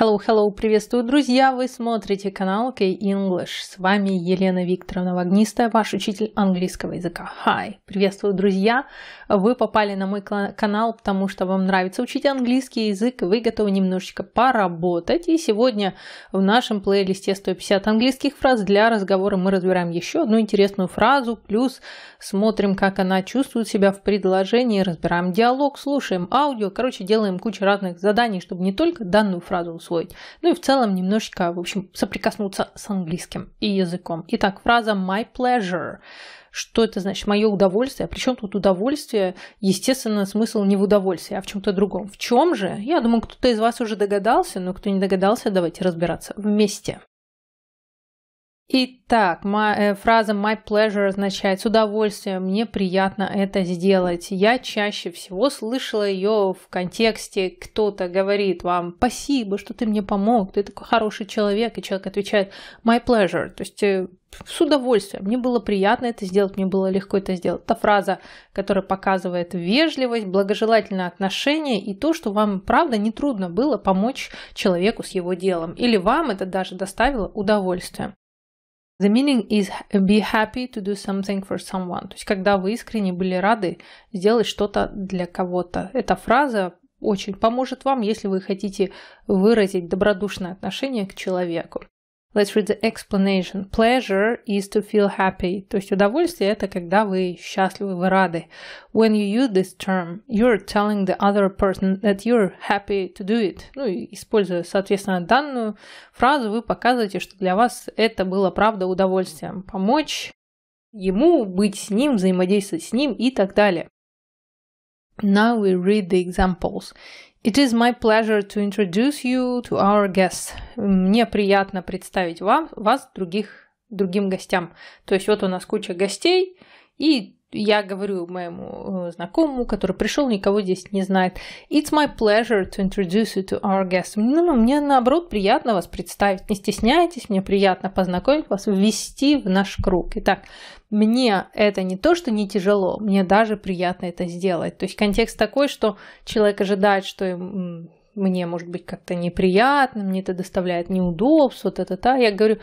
Hello, hello, приветствую, друзья! Вы смотрите канал K-English. С вами Елена Викторовна Вагнистая, ваш учитель английского языка. Hi! Приветствую, друзья! Вы попали на мой канал, потому что вам нравится учить английский язык, вы готовы немножечко поработать. И сегодня в нашем плейлисте 150 английских фраз для разговора мы разбираем еще одну интересную фразу, плюс смотрим, как она чувствует себя в предложении, разбираем диалог, слушаем аудио, короче, делаем кучу разных заданий, чтобы не только данную фразу усвоить. Ну и в целом немножечко, в общем, соприкоснуться с английским и языком. Итак, фраза my pleasure. Что это значит? Мое удовольствие. А причем тут удовольствие? Естественно, смысл не в удовольствии, а в чем-то другом. В чем же? Я думаю, кто-то из вас уже догадался, но кто не догадался, давайте разбираться вместе. Итак, моя, э, фраза my pleasure означает с удовольствием, мне приятно это сделать. Я чаще всего слышала ее в контексте, кто-то говорит вам спасибо, что ты мне помог, ты такой хороший человек, и человек отвечает my pleasure, то есть э, с удовольствием, мне было приятно это сделать, мне было легко это сделать. Это фраза, которая показывает вежливость, благожелательное отношение и то, что вам, правда, нетрудно было помочь человеку с его делом. Или вам это даже доставило удовольствие. The meaning is be happy to do something for someone. То есть, когда вы искренне были рады сделать что-то для кого-то. Эта фраза очень поможет вам, если вы хотите выразить добродушное отношение к человеку. Let's read the explanation. Pleasure is to feel happy. То есть удовольствие – это когда вы счастливы, вы рады. When you use this term, you're telling the other person that you're happy to do it. Ну, используя, соответственно, данную фразу, вы показываете, что для вас это было, правда, удовольствием. Помочь ему, быть с ним, взаимодействовать с ним и так далее. Now we read the examples. It is my pleasure to introduce you to our guests. Мне приятно представить вам, вас других, другим гостям. То есть вот у нас куча гостей, и я говорю моему э, знакомому, который пришел, никого здесь не знает. It's my pleasure to introduce you to our guest. Ну, ну, мне наоборот приятно вас представить. Не стесняйтесь, мне приятно познакомить вас, ввести в наш круг. Итак, мне это не то, что не тяжело, мне даже приятно это сделать. То есть контекст такой, что человек ожидает, что им мне может быть как-то неприятно, мне это доставляет неудобство, та-та-та. Я говорю,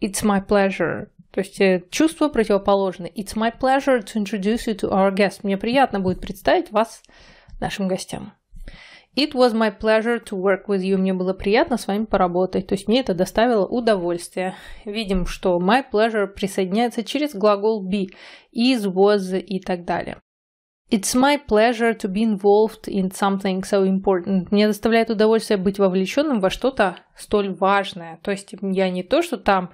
it's my pleasure то есть э, чувство противоположное. It's my pleasure to introduce you to our guest. Мне приятно будет представить вас нашим гостям. It was my pleasure to work with you. Мне было приятно с вами поработать. То есть мне это доставило удовольствие. Видим, что my pleasure присоединяется через глагол be. Is, was и так далее. It's my pleasure to be involved in something so important. Мне доставляет удовольствие быть вовлеченным во что-то столь важное. То есть я не то, что там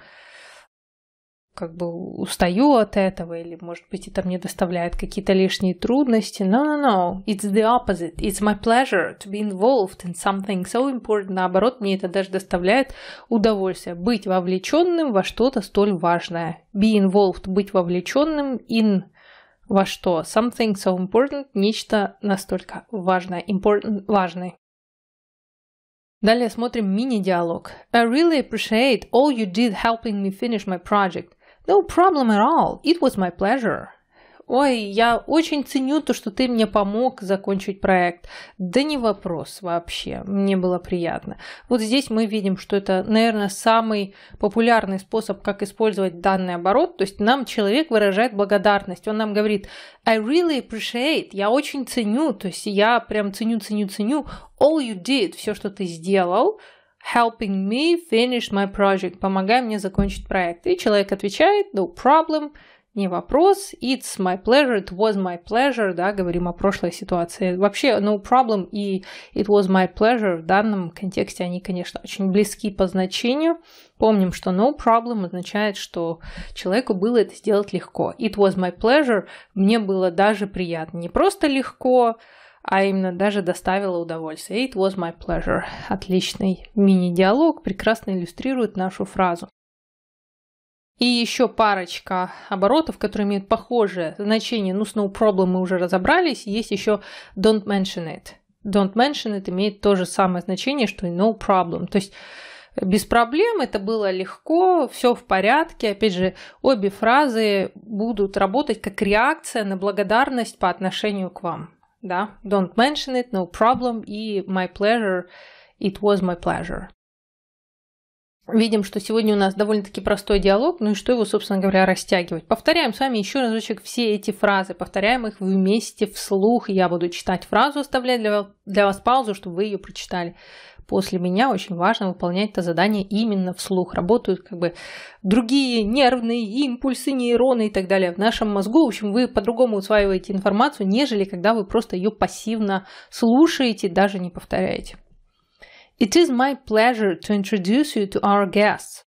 как бы устаю от этого, или, может быть, это мне доставляет какие-то лишние трудности. No, no, no. It's the opposite. It's my pleasure to be involved in something so important. Наоборот, мне это даже доставляет удовольствие. Быть вовлеченным во что-то столь важное. Be involved. Быть вовлеченным in во что? Something so important. Нечто настолько важное. Important. Важный. Далее смотрим мини-диалог. I really appreciate all you did helping me finish my project. No problem at all. It was my pleasure. Ой, я очень ценю то, что ты мне помог закончить проект. Да не вопрос вообще, мне было приятно. Вот здесь мы видим, что это, наверное, самый популярный способ, как использовать данный оборот. То есть нам человек выражает благодарность. Он нам говорит, I really appreciate, я очень ценю, то есть я прям ценю, ценю, ценю all you did, все, что ты сделал, helping me finish my project, помогай мне закончить проект. И человек отвечает, no problem, не вопрос, it's my pleasure, it was my pleasure, да, говорим о прошлой ситуации. Вообще, no problem и it was my pleasure в данном контексте, они, конечно, очень близки по значению. Помним, что no problem означает, что человеку было это сделать легко. It was my pleasure, мне было даже приятно. Не просто легко, а именно даже доставило удовольствие. It was my pleasure. Отличный мини-диалог, прекрасно иллюстрирует нашу фразу. И еще парочка оборотов, которые имеют похожее значение. Ну, с no problem мы уже разобрались. Есть еще don't mention it. Don't mention it имеет то же самое значение, что и no problem. То есть без проблем, это было легко, все в порядке. Опять же, обе фразы будут работать как реакция на благодарность по отношению к вам. да, don't mention it, no problem, и my pleasure, it was my pleasure. видим, что сегодня у нас довольно-таки простой диалог, ну и что его, собственно говоря, растягивать. Повторяем с вами еще разочек все эти фразы, повторяем их вместе вслух. Я буду читать фразу, оставлять для, для вас паузу, чтобы вы ее прочитали. После меня очень важно выполнять это задание именно вслух. Работают как бы другие нервные импульсы, нейроны и так далее в нашем мозгу. В общем, вы по-другому усваиваете информацию, нежели когда вы просто ее пассивно слушаете, даже не повторяете. It is my pleasure to introduce you to our guests.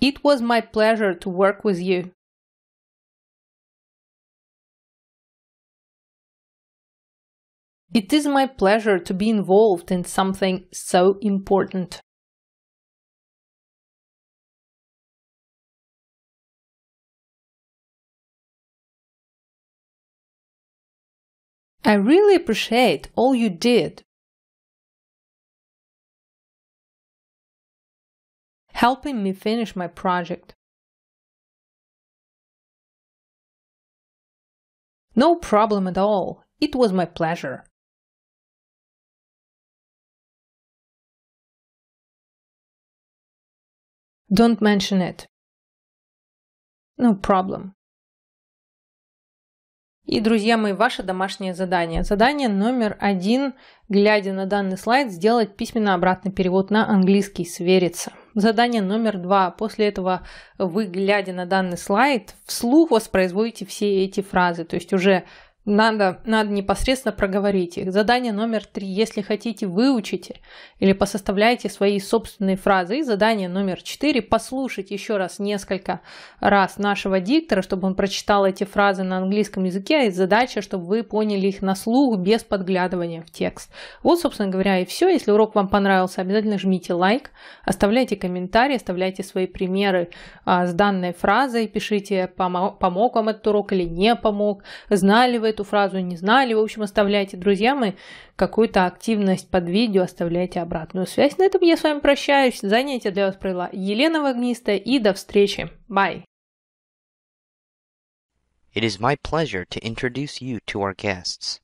It was my pleasure to work with you. It is my pleasure to be involved in something so important. I really appreciate all you did. Helping me finish my project. No problem at all. It was my pleasure. Don't mention it. No problem. И, друзья мои, ваше домашнее задание. Задание номер один, глядя на данный слайд, сделать письменно-обратный перевод на английский, свериться. Задание номер два. После этого вы, глядя на данный слайд, вслух воспроизводите все эти фразы. То есть уже надо, надо непосредственно проговорить их. Задание номер три. Если хотите, выучите или посоставляйте свои собственные фразы. И задание номер четыре. Послушать еще раз несколько раз нашего диктора, чтобы он прочитал эти фразы на английском языке. И задача, чтобы вы поняли их на слух без подглядывания в текст. Вот, собственно говоря, и все. Если урок вам понравился, обязательно жмите лайк, оставляйте комментарии, оставляйте свои примеры а, с данной фразой, пишите, помо помог вам этот урок или не помог, знали вы вы эту фразу не знали. В общем, оставляйте, друзья мои, какую-то активность под видео, оставляйте обратную связь. На этом я с вами прощаюсь. Занятие для вас провела Елена Вогнистая и до встречи. Bye! It is my pleasure to introduce you to our guests.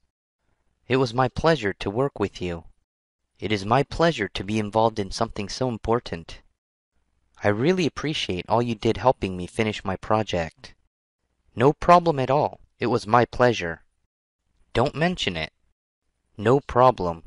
It was my pleasure to work with you. It is my pleasure to be involved in something so important. I really appreciate all you did helping me finish my project. No problem at all. It was my pleasure. Don't mention it. No problem.